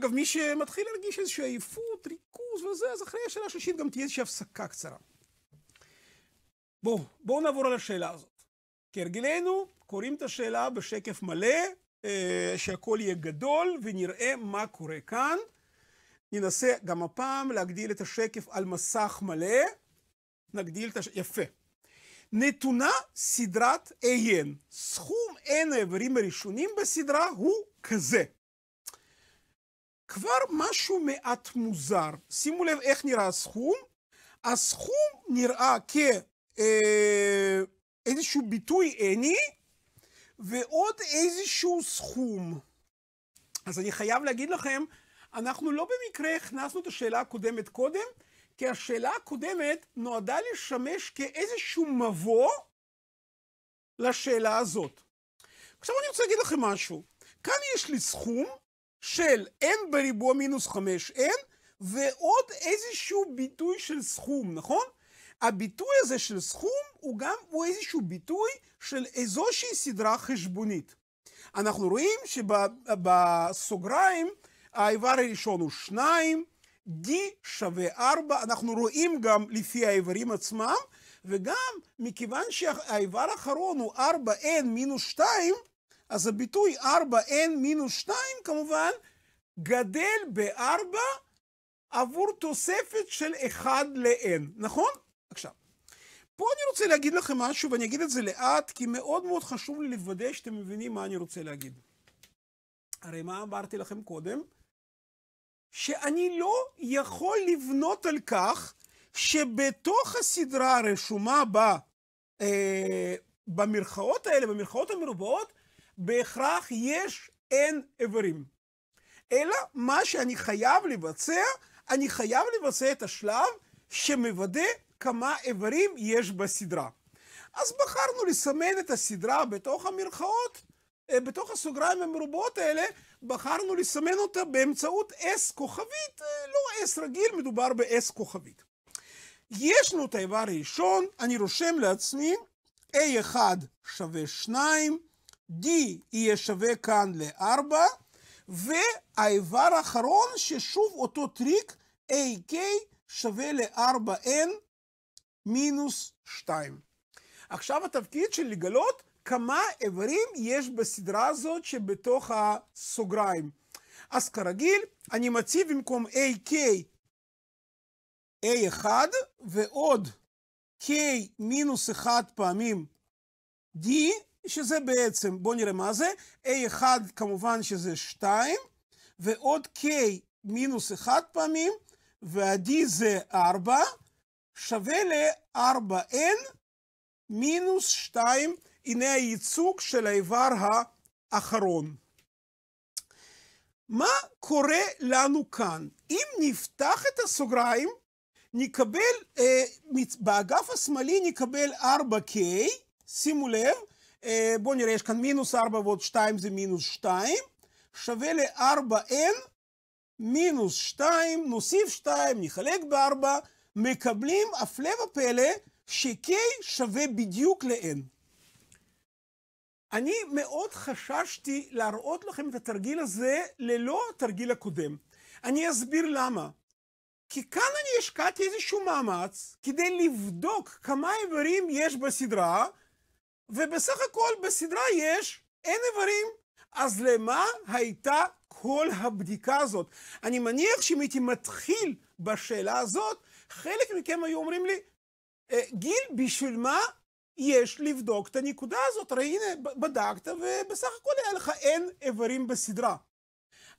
אגב, מי שמתחיל להרגיש איזושהי עייפות, ריכוז וזה, אז אחרי השאלה השלישית גם תהיה איזושהי הפסקה קצרה. בואו, בואו נעבור על השאלה הזאת. כהרגלנו, קוראים את השאלה בשקף מלא, אה, שהכל יהיה גדול, ונראה מה קורה כאן. ננסה גם הפעם להגדיל את השקף על מסך מלא. נגדיל את הש... יפה. נתונה סדרת AN. סכום N האיברים הראשונים בסדרה הוא כזה. כבר משהו מעט מוזר. שימו לב איך נראה הסכום. הסכום נראה כאיזשהו אה, ביטוי עני, ועוד איזשהו סכום. אז אני חייב להגיד לכם, אנחנו לא במקרה הכנסנו את השאלה הקודמת קודם, כי השאלה הקודמת נועדה לשמש כאיזשהו מבוא לשאלה הזאת. עכשיו אני רוצה להגיד לכם משהו. כאן יש לי סכום, של n בריבוע מינוס 5n, ועוד איזשהו ביטוי של סכום, נכון? הביטוי הזה של סכום הוא גם, הוא איזשהו ביטוי של איזושהי סדרה חשבונית. אנחנו רואים שבסוגריים האיבר הראשון הוא 2, d שווה 4, אנחנו רואים גם לפי האיברים עצמם, וגם מכיוון שהאיבר האחרון הוא 4n מינוס 2, אז הביטוי 4n מינוס 2 כמובן גדל ב-4 עבור תוספת של 1 ל-n, נכון? עכשיו, פה אני רוצה להגיד לכם משהו, ואני אגיד את זה לאט, כי מאוד מאוד חשוב לי לוודא שאתם מבינים מה אני רוצה להגיד. הרי מה אמרתי לכם קודם? שאני לא יכול לבנות על כך שבתוך הסדרה הרשומה ב... אה, במרכאות האלה, במרכאות המרובעות, בהכרח יש אין איברים. אלא מה שאני חייב לבצע, אני חייב לבצע את השלב שמוודא כמה איברים יש בסדרה. אז בחרנו לסמן את הסדרה בתוך המרכאות, אה, בתוך הסוגריים המרובות האלה, בחרנו לסמן אותה באמצעות S כוכבית, אה, לא S רגיל, מדובר ב-S כוכבית. יש לנו את האיבר הראשון, אני רושם לעצמי A1 שווה 2, D יהיה שווה כאן ל-4, והאיבר האחרון ששוב אותו טריק, AK שווה ל-4N מינוס 2. עכשיו התפקיד של לגלות כמה איברים יש בסדרה הזאת שבתוך הסוגריים. אז כרגיל, אני מציב במקום AK A1 ועוד K מינוס 1 פעמים D, שזה בעצם, בואו נראה מה זה, A1 כמובן שזה 2, ועוד K מינוס 1 פעמים, וה-D זה 4, שווה ל-4N מינוס 2, הנה הייצוג של האיבר האחרון. מה קורה לנו כאן? אם נפתח את הסוגריים, נקבל, אה, באגף השמאלי נקבל 4K, שימו לב, בואו נראה, יש כאן מינוס 4 ועוד 2 זה מינוס 2, שווה ל-4n מינוס 2, נוסיף 2, נחלק ב-4, מקבלים, הפלא ופלא, ש-k שווה בדיוק ל-n. אני מאוד חששתי להראות לכם את התרגיל הזה ללא התרגיל הקודם. אני אסביר למה. כי כאן אני השקעתי איזשהו מאמץ כדי לבדוק כמה איברים יש בסדרה ובסך הכל בסדרה יש אין איברים, אז למה הייתה כל הבדיקה הזאת? אני מניח שאם הייתי מתחיל בשאלה הזאת, חלק מכם היו אומרים לי, אה, גיל, בשביל מה יש לבדוק את הנקודה הזאת? הרי הנה, בדקת, ובסך הכל היה לך אין איברים בסדרה.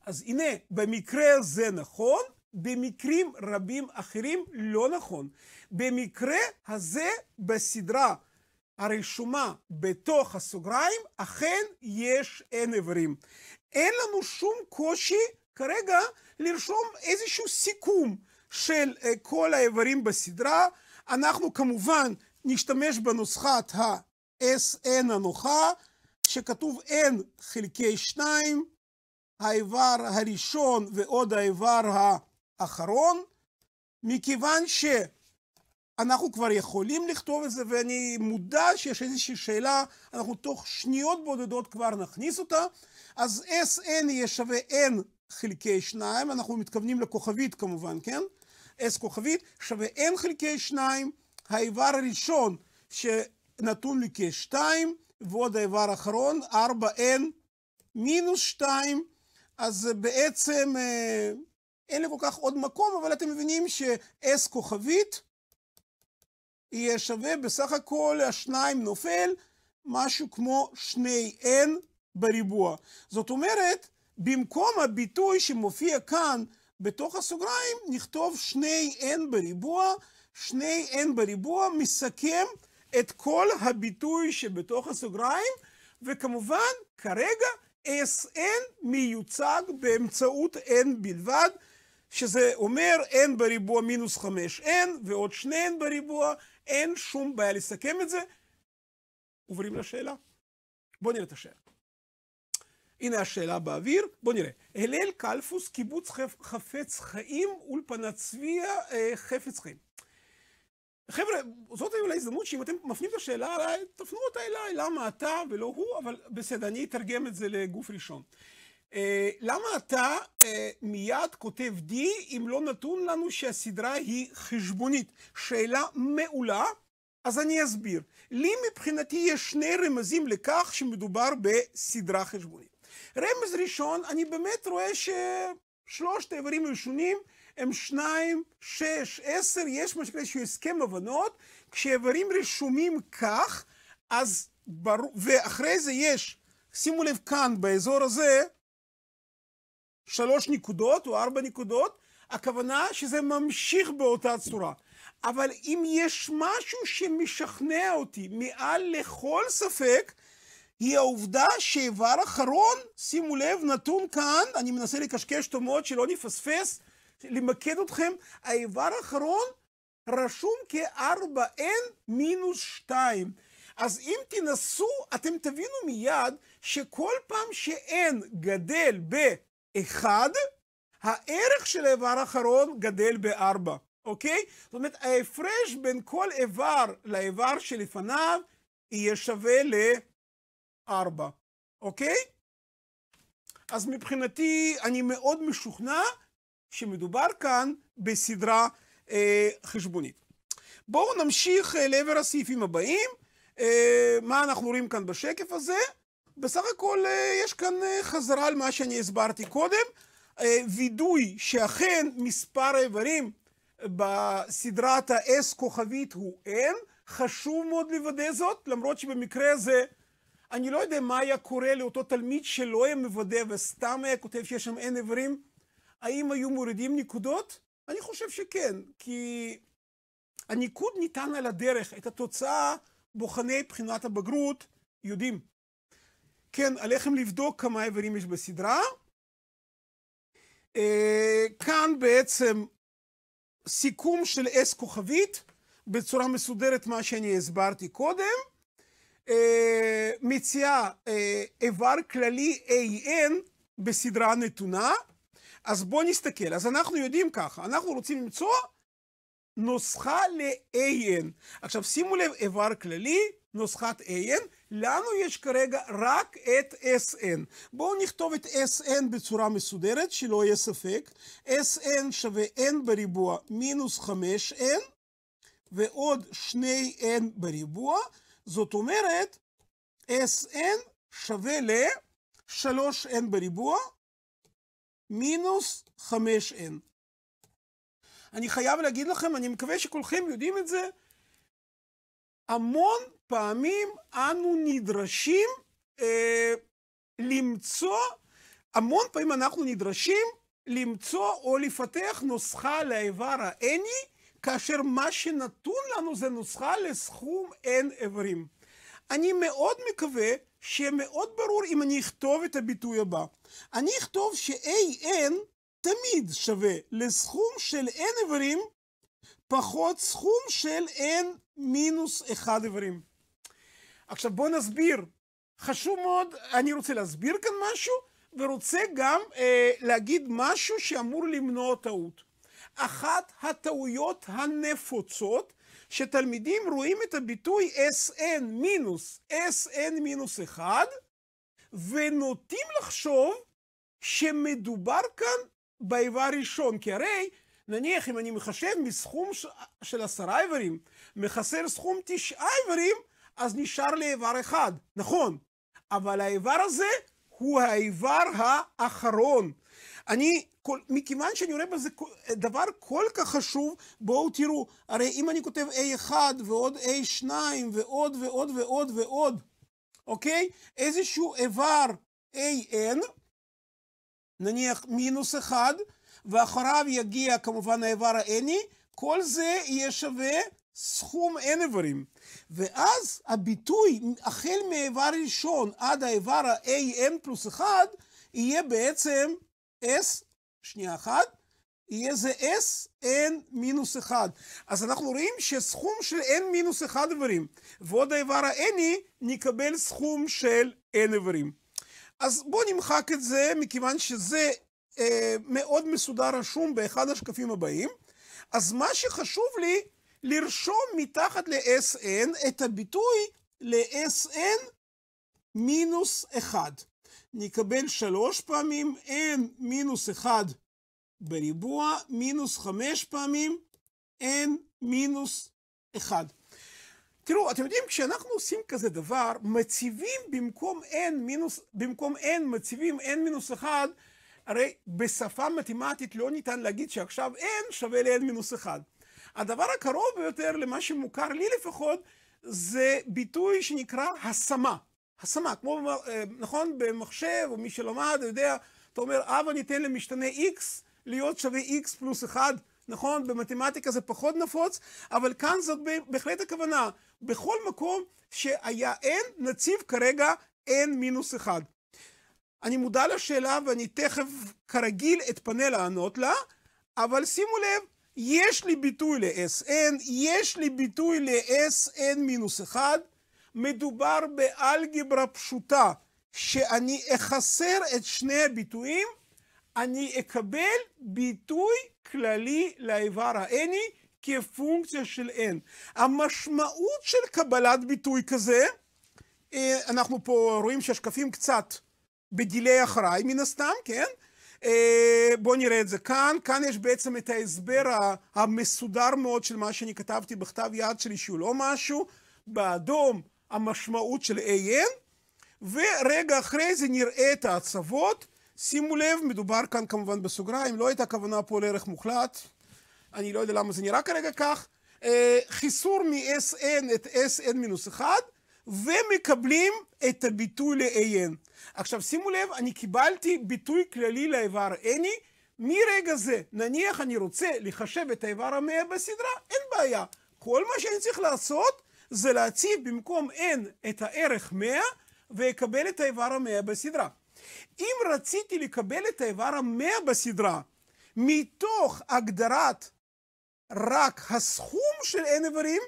אז הנה, במקרה הזה נכון, במקרים רבים אחרים לא נכון. במקרה הזה בסדרה הרשומה בתוך הסוגריים, אכן יש אין איברים. אין לנו שום קושי כרגע לרשום איזשהו סיכום של אה, כל האיברים בסדרה. אנחנו כמובן נשתמש בנוסחת ה-SN הנוחה, שכתוב N חלקי 2, האיבר הראשון ועוד האיבר האחרון, מכיוון ש... אנחנו כבר יכולים לכתוב את זה, ואני מודע שיש איזושהי שאלה, אנחנו תוך שניות בודדות כבר נכניס אותה. אז SN יהיה שווה N חלקי 2, אנחנו מתכוונים לכוכבית כמובן, כן? S כוכבית שווה N חלקי 2, האיבר הראשון שנתון לי כ-2, ועוד האיבר האחרון, 4N מינוס 2, אז בעצם אה, אין לי כל כך עוד מקום, אבל אתם מבינים ש-S כוכבית יהיה שווה בסך הכל השניים נופל, משהו כמו שני n בריבוע. זאת אומרת, במקום הביטוי שמופיע כאן בתוך הסוגריים, נכתוב שני n בריבוע. שני n בריבוע מסכם את כל הביטוי שבתוך הסוגריים, וכמובן, כרגע sn מיוצג באמצעות n בלבד, שזה אומר n בריבוע מינוס 5n ועוד 2n בריבוע, אין שום בעיה לסכם את זה. עוברים לשאלה. בואו נראה את השאלה. הנה השאלה באוויר, בואו נראה. הלל קלפוס, קיבוץ חפץ חיים, אולפנת צביה, אה, חפץ חיים. חבר'ה, זאת אולי הזדמנות שאם אתם מפנים את השאלה, עליי, תפנו אותה אליי, למה אתה ולא הוא, אבל בסדר, אני אתרגם את זה לגוף ראשון. אה, למה אתה אה, מיד כותב D אם לא נתון לנו שהסדרה היא חשבונית? שאלה מעולה, אז אני אסביר. לי מבחינתי יש שני רמזים לכך שמדובר בסדרה חשבונית. רמז ראשון, אני באמת רואה ששלושת האיברים הראשונים הם שניים, שש, עשר, יש משהו כזה שהוא הסכם הבנות, כשאיברים רשומים כך, אז ברור, ואחרי זה יש, שימו לב כאן, באזור הזה, שלוש נקודות או ארבע נקודות, הכוונה שזה ממשיך באותה צורה. אבל אם יש משהו שמשכנע אותי מעל לכל ספק, היא העובדה שאיבר אחרון, שימו לב, נתון כאן, אני מנסה לקשקש אותו מאוד שלא נפספס, למקד אתכם, האיבר האחרון רשום כ-4N מינוס 2. אז אם תנסו, אתם תבינו מיד שכל פעם ש-N גדל ב... אחד, הערך של האיבר האחרון גדל בארבע, אוקיי? זאת אומרת, ההפרש בין כל איבר לאיבר שלפניו יהיה שווה לארבע, אוקיי? אז מבחינתי, אני מאוד משוכנע שמדובר כאן בסדרה אה, חשבונית. בואו נמשיך אה, לעבר הסעיפים הבאים. אה, מה אנחנו רואים כאן בשקף הזה? בסך הכל אה, יש כאן אה, חזרה על מה שאני הסברתי קודם, אה, וידוי שאכן מספר האיברים בסדרת ה-S כוכבית הוא N, חשוב מאוד לוודא זאת, למרות שבמקרה הזה אני לא יודע מה היה קורה לאותו תלמיד שלא היה מוודא וסתם היה כותב שיש שם N איברים, האם היו מורידים נקודות? אני חושב שכן, כי הניקוד ניתן על הדרך, את התוצאה בוחני בחינת הבגרות יודעים. כן, עליכם לבדוק כמה איברים יש בסדרה. אה, כאן בעצם סיכום של אס כוכבית, בצורה מסודרת מה שאני הסברתי קודם. אה, מציעה אה, איבר כללי AN בסדרה נתונה. אז בואו נסתכל. אז אנחנו יודעים ככה, אנחנו רוצים למצוא נוסחה ל-AN. עכשיו שימו לב, איבר כללי, נוסחת AN, לנו יש כרגע רק את SN. בואו נכתוב את SN בצורה מסודרת, שלא יהיה ספק. SN שווה N בריבוע מינוס 5N, ועוד 2N בריבוע. זאת אומרת, SN שווה ל... 3n בריבוע מינוס 5n. אני חייב להגיד לכם, אני מקווה שכולכם יודעים את זה, המון פעמים אנו נדרשים אה, למצוא, המון פעמים אנחנו נדרשים למצוא או לפתח נוסחה לאיבר ה האני, כאשר מה שנתון לנו זה נוסחה לסכום n איברים. אני מאוד מקווה שמאוד ברור אם אני אכתוב את הביטוי הבא. אני אכתוב ש-an תמיד שווה לסכום של n איברים פחות סכום של n מינוס 1 איברים. עכשיו בואו נסביר. חשוב מאוד, אני רוצה להסביר כאן משהו, ורוצה גם אה, להגיד משהו שאמור למנוע טעות. אחת הטעויות הנפוצות שתלמידים רואים את הביטוי SN מינוס, SN מינוס 1, ונוטים לחשוב שמדובר כאן באיבר ראשון, כי הרי נניח אם אני מחשב מסכום של עשרה איברים, מחסר סכום תשעה איברים, אז נשאר לי איבר אחד, נכון, אבל האיבר הזה הוא האיבר האחרון. אני, כל, מכיוון שאני רואה בזה דבר כל כך חשוב, בואו תראו, הרי אם אני כותב A1 ועוד A2 ועוד ועוד ועוד ועוד, אוקיי? איזשהו איבר AN, נניח מינוס 1, ואחריו יגיע כמובן האיבר ה-Nי, כל זה יהיה שווה סכום אין איברים. ואז הביטוי החל מאיבר ראשון עד האיבר ה-AN פלוס 1 יהיה בעצם S, שנייה אחת, יהיה זה SN מינוס 1. אז אנחנו רואים שסכום של N מינוס 1 איברים, ועוד האיבר ה-Nי נקבל סכום של N איברים. אז בואו נמחק את זה, מכיוון שזה אה, מאוד מסודר רשום באחד השקפים הבאים. אז מה שחשוב לי לרשום מתחת ל-SN את הביטוי ל-SN מינוס 1. נקבל 3 פעמים n מינוס 1 בריבוע, מינוס 5 פעמים n מינוס 1. תראו, אתם יודעים, כשאנחנו עושים כזה דבר, מציבים במקום n מינוס, במקום n מציבים n מינוס 1, הרי בשפה מתמטית לא ניתן להגיד שעכשיו n שווה ל-n מינוס 1. הדבר הקרוב ביותר למה שמוכר לי לפחות, זה ביטוי שנקרא השמה. השמה, כמו, אה, נכון, במחשב, או מי שלמד, יודע, אתה אומר, הבה ניתן למשתנה x להיות שווה x פלוס 1, נכון? במתמטיקה זה פחות נפוץ, אבל כאן זאת בהחלט הכוונה. בכל מקום שהיה n, נציב כרגע n מינוס 1. אני מודע לשאלה ואני תכף, כרגיל, אתפנה לענות לה, אבל שימו לב, יש לי ביטוי ל-Sn, יש לי ביטוי ל-Sn-1. מדובר באלגברה פשוטה, שאני אחסר את שני הביטויים, אני אקבל ביטוי כללי לאיבר ה-n'i כפונקציה של n. המשמעות של קבלת ביטוי כזה, אה, אנחנו פה רואים שהשקפים קצת בדיליי אחריי מן הסתם, כן? אה, בואו נראה את זה כאן. כאן יש בעצם את ההסבר המסודר מאוד של מה שאני כתבתי בכתב יד שלי, שהוא לא משהו. באדום המשמעות של AN, ורגע אחרי זה נראה את ההצבות. שימו לב, מדובר כאן כמובן בסוגריים, לא הייתה כוונה פה לערך מוחלט. אני לא יודע למה זה נראה כרגע כך. אה, חיסור מ-SN את SN 1, ומקבלים את הביטוי ל-AN. עכשיו שימו לב, אני קיבלתי ביטוי כללי לאיבר any מרגע זה. נניח אני רוצה לחשב את האיבר המאה בסדרה, אין בעיה. כל מה שאני צריך לעשות זה להציב במקום n את הערך 100 ואקבל את האיבר המאה בסדרה. אם רציתי לקבל את האיבר המאה בסדרה מתוך הגדרת רק הסכום של n איברים,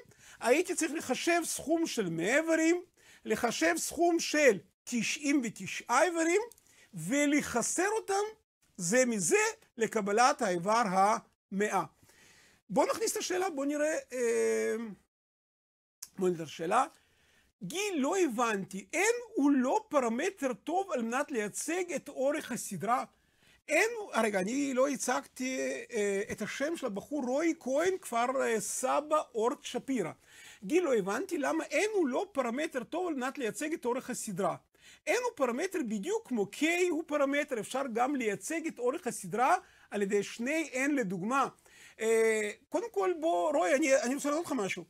הייתי צריך לחשב סכום של 100 איברים, לחשב סכום של 99 איברים, ולחסר אותם זה מזה לקבלת האיבר המאה. בואו נכניס את השאלה, בואו נראה... אה, בואו נראה שאלה. גיל לא הבנתי, אין הוא לא פרמטר טוב על מנת לייצג את אורך הסדרה אין, רגע, אני לא הצגתי אה, את השם של הבחור רועי כהן, כפר אה, סבא אורט שפירא. גיל, לא הבנתי למה אין הוא לא פרמטר טוב על מנת לייצג את אורך הסדרה. אין הוא פרמטר בדיוק כמו K הוא פרמטר, אפשר גם לייצג את אורך הסדרה על ידי שני N לדוגמה. אה, קודם כל, בוא, רועי, אני, אני רוצה לענות לך משהו.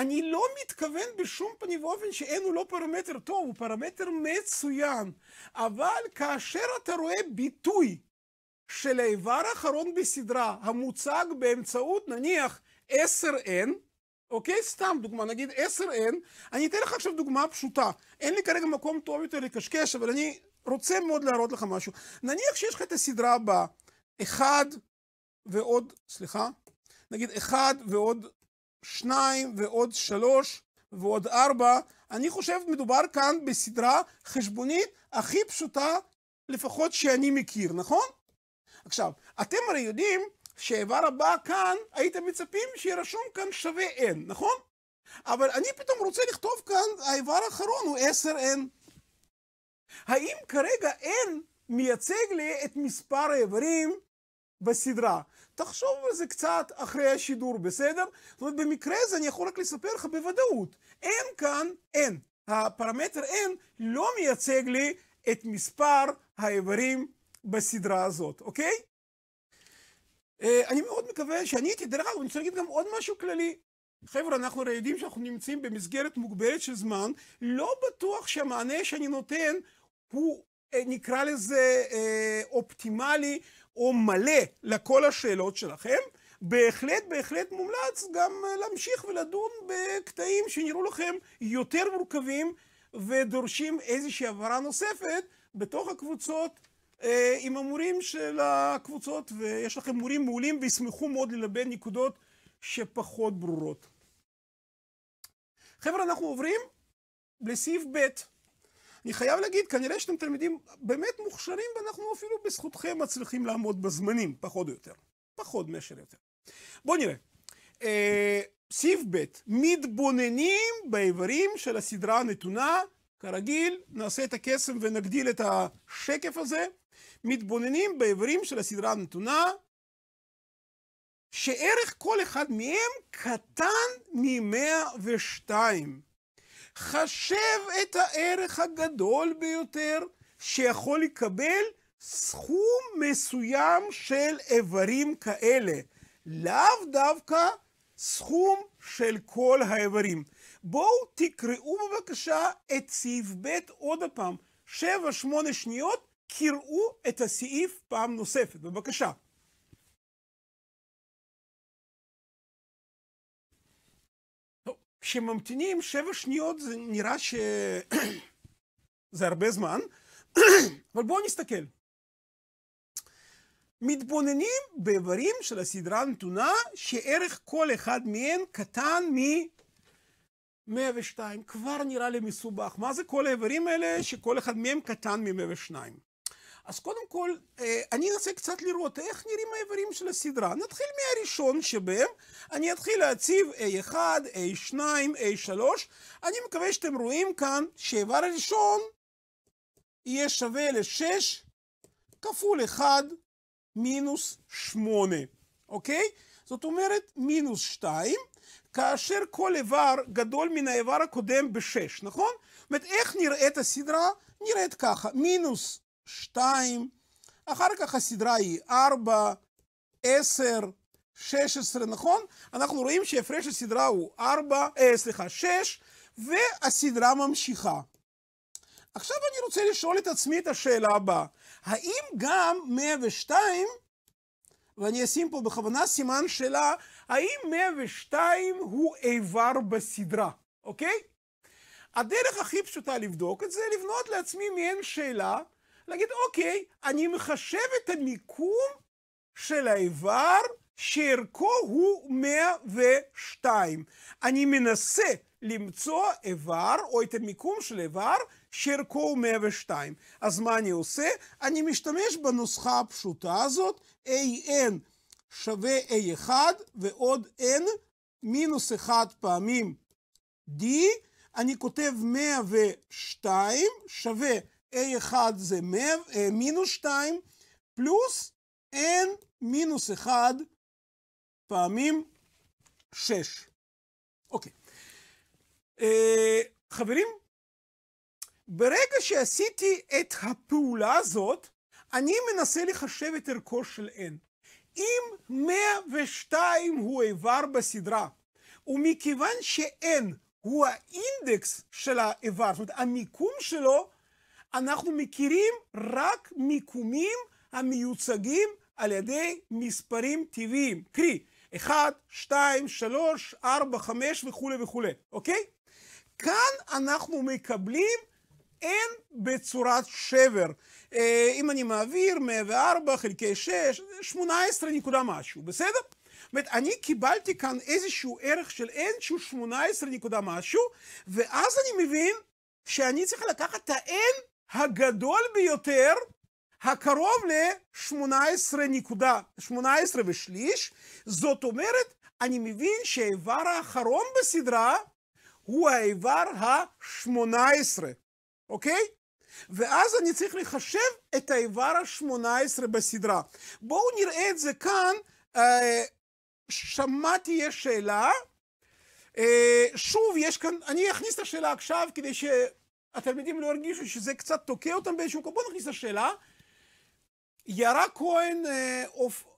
אני לא מתכוון בשום פנים ואופן שאין הוא לא פרמטר טוב, הוא פרמטר מצוין. אבל כאשר אתה רואה ביטוי של האיבר האחרון בסדרה המוצג באמצעות נניח 10N, אוקיי? סתם דוגמה, נגיד 10N, אני אתן לך עכשיו דוגמה פשוטה. אין לי כרגע מקום טוב יותר לקשקש, אבל אני רוצה מאוד להראות לך משהו. נניח שיש לך את הסדרה הבאה, 1 ועוד, סליחה, נגיד 1 ועוד שניים ועוד שלוש ועוד ארבע. אני חושב מדובר כאן בסדרה חשבונית הכי פשוטה לפחות שאני מכיר, נכון? עכשיו, אתם הרי יודעים שהאיבר הבא כאן, הייתם מצפים שרשום כאן שווה n, נכון? אבל אני פתאום רוצה לכתוב כאן, האיבר האחרון הוא 10n. האם כרגע n מייצג לי את מספר האיברים בסדרה? תחשוב על זה קצת אחרי השידור, בסדר? זאת אומרת, במקרה הזה אני יכול רק לספר לך בוודאות, אין כאן n. הפרמטר n לא מייצג לי את מספר האיברים בסדרה הזאת, אוקיי? אה, אני מאוד מקווה שאני הייתי, דרך אגב, אני רוצה להגיד גם עוד משהו כללי. חבר'ה, אנחנו הרי יודעים שאנחנו נמצאים במסגרת מוגבלת של זמן, לא בטוח שהמענה שאני נותן הוא אה, נקרא לזה, אה, אופטימלי או מלא לכל השאלות שלכם. בהחלט בהחלט מומלץ גם אה, להמשיך ולדון בקטעים שנראו לכם יותר מורכבים ודורשים איזושהי הבהרה נוספת בתוך הקבוצות אה, עם המורים של הקבוצות, ויש לכם מורים מעולים וישמחו מאוד ללבן נקודות שפחות ברורות. חבר'ה, אנחנו עוברים לסעיף ב'. אני חייב להגיד, כנראה שאתם תלמידים באמת מוכשרים, ואנחנו אפילו בזכותכם מצליחים לעמוד בזמנים, פחות או יותר. פחות מאשר יותר. בואו נראה. אה, סעיף ב', מתבוננים באיברים של הסדרה הנתונה, כרגיל, נעשה את הקסם ונגדיל את השקף הזה. מתבוננים באיברים של הסדרה הנתונה, שערך כל אחד מהם קטן מ-102. חשב את הערך הגדול ביותר שיכול לקבל סכום מסוים של איברים כאלה, לאו דווקא סכום של כל האיברים. בואו תקראו בבקשה את סעיף ב' עוד פעם, 7-8 שניות, קראו את הסעיף פעם נוספת, בבקשה. כשממתינים שבע שניות זה נראה שזה הרבה זמן, אבל בואו נסתכל. מתבוננים באיברים של הסדרה הנתונה שערך כל אחד מהם קטן מ-102. כבר נראה לי מסובך. מה זה כל האיברים האלה שכל אחד מהם קטן מ-102? אז קודם כל, אה, אני אנסה קצת לראות איך נראים האיברים של הסדרה. נתחיל מהראשון שבהם, אני אתחיל להציב A1, A2, A3. אני מקווה שאתם רואים כאן שהאיבר הראשון יהיה שווה ל-6 כפול 1 מינוס 8, אוקיי? זאת אומרת מינוס 2, כאשר כל איבר גדול מן האיבר הקודם ב-6, נכון? זאת אומרת, איך נראית הסדרה? נראית ככה, מינוס 2, אחר כך הסדרה היא 4, 10, 16, נכון? אנחנו רואים שהפרש הסדרה הוא 4, אה, סליחה, 6, והסדרה ממשיכה. עכשיו אני רוצה לשאול את עצמי את השאלה הבאה, האם גם 102, ואני אשים פה בכוונה סימן שאלה, האם 102 הוא איבר בסדרה, אוקיי? הדרך הכי פשוטה לבדוק את זה, לבנות לעצמי מעין שאלה, להגיד, אוקיי, אני מחשב את המיקום של האיבר שערכו הוא 102. אני מנסה למצוא איבר, או את המיקום של איבר, שערכו הוא 102. אז מה אני עושה? אני משתמש בנוסחה הפשוטה הזאת, AN שווה A1 ועוד N מינוס 1 פעמים D. אני כותב 102 שווה A1 זה אה, מינוס 2 פלוס N מינוס 1 פעמים 6. אוקיי. אה, חברים, ברגע שעשיתי את הפעולה הזאת, אני מנסה לחשב את ערכו של N. אם 102 הוא איבר בסדרה, ומכיוון ש-N הוא האינדקס של האיבר, זאת אומרת, המיקום שלו, אנחנו מכירים רק מיקומים המיוצגים על ידי מספרים טבעיים, קרי 1, 2, 3, 4, 5 וכולי וכולי, אוקיי? כאן אנחנו מקבלים n בצורת שבר. אה, אם אני מעביר 104 חלקי 6, 18 נקודה משהו, בסדר? זאת אומרת, אני קיבלתי כאן איזשהו ערך של n שהוא 18 נקודה משהו, ואז אני מבין שאני צריך לקחת את ה-n הגדול ביותר, הקרוב ל-18 נקודה, 18 ושליש, זאת אומרת, אני מבין שהאיבר האחרון בסדרה הוא האיבר ה-18, אוקיי? ואז אני צריך לחשב את האיבר ה-18 בסדרה. בואו נראה את זה כאן. אה, שמעתי יש שאלה. אה, שוב, יש כאן, אני אכניס את השאלה עכשיו כדי ש... התלמידים לא הרגישו שזה קצת תוקע אותם באיזשהו מקום. בואו נכניס לשאלה. יערה כהן, אה,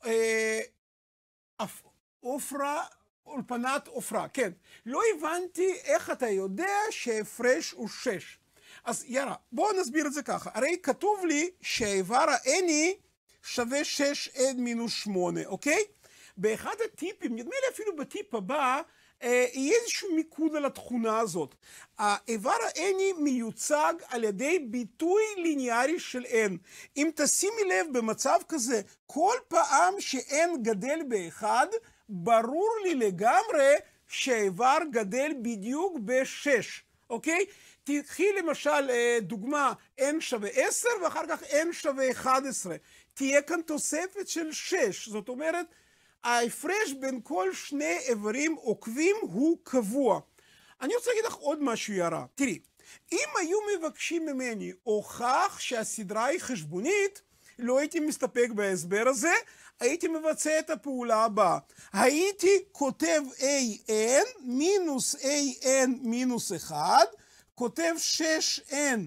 אה, עופרה, אולפנת עופרה, כן. לא הבנתי איך אתה יודע שהפרש הוא שש. אז יאללה, בואו נסביר את זה ככה. הרי כתוב לי שהאיבר האני שווה שש n מינוס שמונה, אוקיי? באחד הטיפים, נדמה לי אפילו בטיפ הבא, אה, יהיה איזשהו מיקוד על התכונה הזאת. האיבר ה-Nי מיוצג על ידי ביטוי ליניארי של N. אם תשימי לב, במצב כזה, כל פעם ש-N גדל באחד, ברור לי לגמרי שהאיבר גדל בדיוק ב-6, אוקיי? תקחי למשל אה, דוגמה n שווה 10 ואחר כך n שווה 11. תהיה כאן תוספת של 6, זאת אומרת ההפרש בין כל שני איברים עוקבים הוא קבוע. אני רוצה להגיד לך עוד משהו, יערה. תראי, אם היו מבקשים ממני הוכח שהסדרה היא חשבונית, לא הייתי מסתפק בהסבר הזה, הייתי מבצע את הפעולה הבאה. הייתי כותב AN מינוס AN מינוס 1, כותב 6N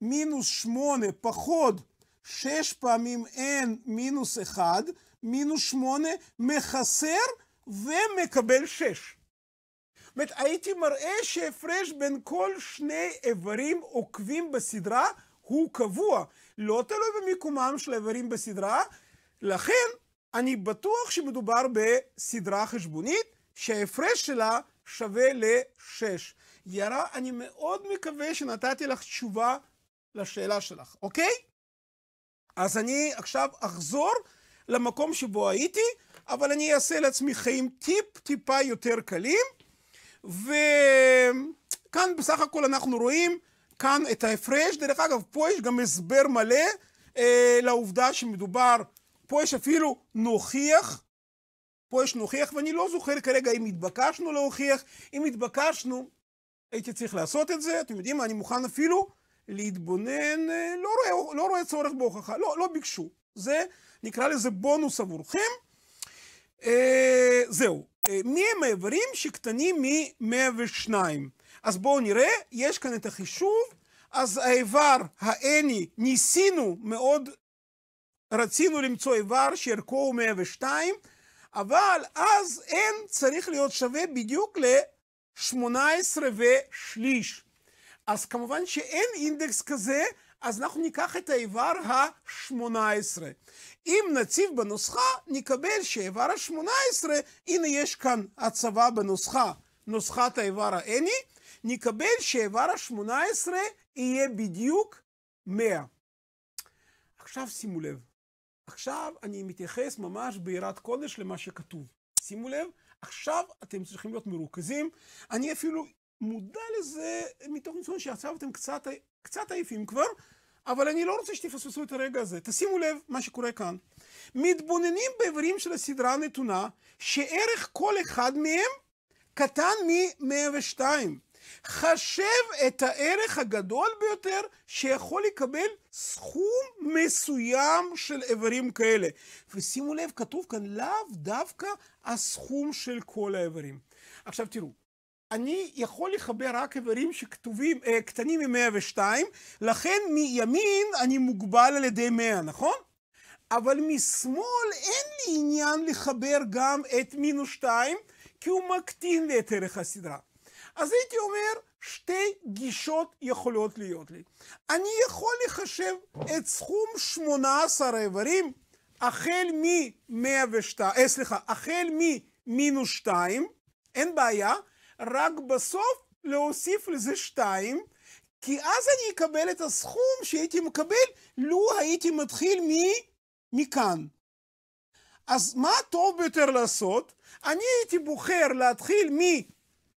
מינוס 8 פחות 6 פעמים N מינוס 1, מינוס שמונה, מחסר ומקבל שש. זאת אומרת, הייתי מראה שהפרש בין כל שני איברים עוקבים בסדרה הוא קבוע, לא תלוי במיקומם של האיברים בסדרה, לכן אני בטוח שמדובר בסדרה חשבונית שההפרש שלה שווה ל-6. יערה, אני מאוד מקווה שנתתי לך תשובה לשאלה שלך, אוקיי? אז אני עכשיו אחזור למקום שבו הייתי, אבל אני אעשה לעצמי חיים טיפ-טיפה יותר קלים. וכאן בסך הכל אנחנו רואים כאן את ההפרש. דרך אגב, פה יש גם הסבר מלא אה, לעובדה שמדובר, פה יש אפילו נוכיח, פה יש נוכיח, ואני לא זוכר כרגע אם התבקשנו להוכיח. אם התבקשנו, הייתי צריך לעשות את זה. אתם יודעים מה, אני מוכן אפילו להתבונן, אה, לא רואה, לא רואה צורך בהוכחה, לא, לא ביקשו. זה, נקרא לזה בונוס עבורכם. אה, זהו. אה, מי הם האיברים שקטנים מ-102? אז בואו נראה, יש כאן את החישוב. אז האיבר האני, ניסינו מאוד, רצינו למצוא איבר שערכו הוא 102, אבל אז n צריך להיות שווה בדיוק ל-18 ושליש. אז כמובן שאין אינדקס כזה, אז אנחנו ניקח את האיבר ה-18. אם נציב בנוסחה, נקבל שאיבר ה-18, הנה יש כאן הצבה בנוסחה, נוסחת האיבר ה האני, נקבל שאיבר ה-18 יהיה בדיוק 100. עכשיו שימו לב, עכשיו אני מתייחס ממש ביראת קודש למה שכתוב. שימו לב, עכשיו אתם צריכים להיות מרוכזים. אני אפילו מודע לזה מתוך ניסיון שעכשיו אתם קצת, קצת עייפים כבר, אבל אני לא רוצה שתפספסו את הרגע הזה. תשימו לב מה שקורה כאן. מתבוננים באיברים של הסדרה הנתונה, שערך כל אחד מהם קטן מ-102. חשב את הערך הגדול ביותר שיכול לקבל סכום מסוים של איברים כאלה. ושימו לב, כתוב כאן לאו דווקא הסכום של כל האיברים. עכשיו תראו, אני יכול לחבר רק איברים שכתובים, אה, קטנים מ-102, לכן מימין אני מוגבל על ידי 100, נכון? אבל משמאל אין לי עניין לחבר גם את מינוס 2, כי הוא מקטין לי את ערך הסדרה. אז הייתי אומר, שתי גישות יכולות להיות לי. אני יכול לחשב את סכום 18 האיברים החל מ-102, אה, סליחה, החל מ-2, אין בעיה, רק בסוף להוסיף לזה שתיים, כי אז אני אקבל את הסכום שהייתי מקבל לו הייתי מתחיל מ... מכאן. אז מה הטוב ביותר לעשות? אני הייתי בוחר להתחיל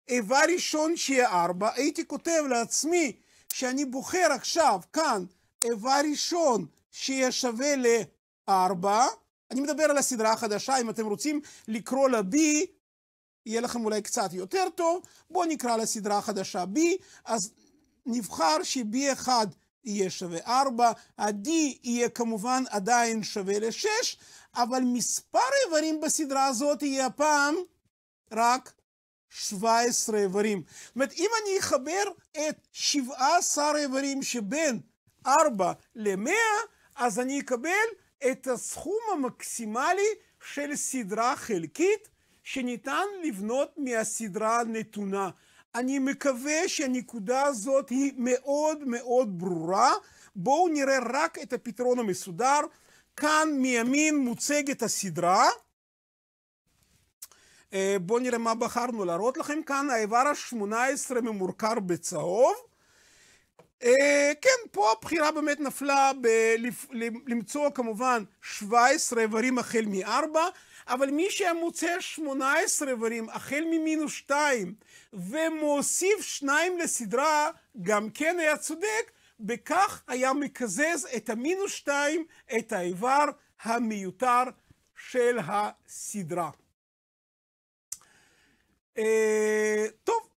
מאיבה ראשון שיהיה 4, הייתי כותב לעצמי שאני בוחר עכשיו כאן איבה ראשון שיהיה שווה ל-4, אני מדבר על הסדרה החדשה, אם אתם רוצים לקרוא לה B, יהיה לכם אולי קצת יותר טוב, בואו נקרא לסדרה החדשה B, אז נבחר ש-B1 יהיה שווה 4, ה-D יהיה כמובן עדיין שווה ל-6, אבל מספר איברים בסדרה הזאת יהיה הפעם רק 17 איברים. זאת אומרת, אם אני אחבר את 17 איברים שבין 4 ל-100, אז אני אקבל את הסכום המקסימלי של סדרה חלקית שניתן לבנות מהסדרה הנתונה. אני מקווה שהנקודה הזאת היא מאוד מאוד ברורה. בואו נראה רק את הפתרון המסודר. כאן מימין מוצגת הסדרה. אה, בואו נראה מה בחרנו להראות לכם כאן. האיבר ה-18 ממורקר בצהוב. אה, כן, פה הבחירה באמת נפלה למצוא כמובן 17 איברים החל מ-4. אבל מי שהיה מוצא 18 איברים החל ממינוס 2 ומוסיף 2 לסדרה, גם כן היה צודק, בכך היה מקזז את המינוס 2, את האיבר המיותר של הסדרה. אה, טוב,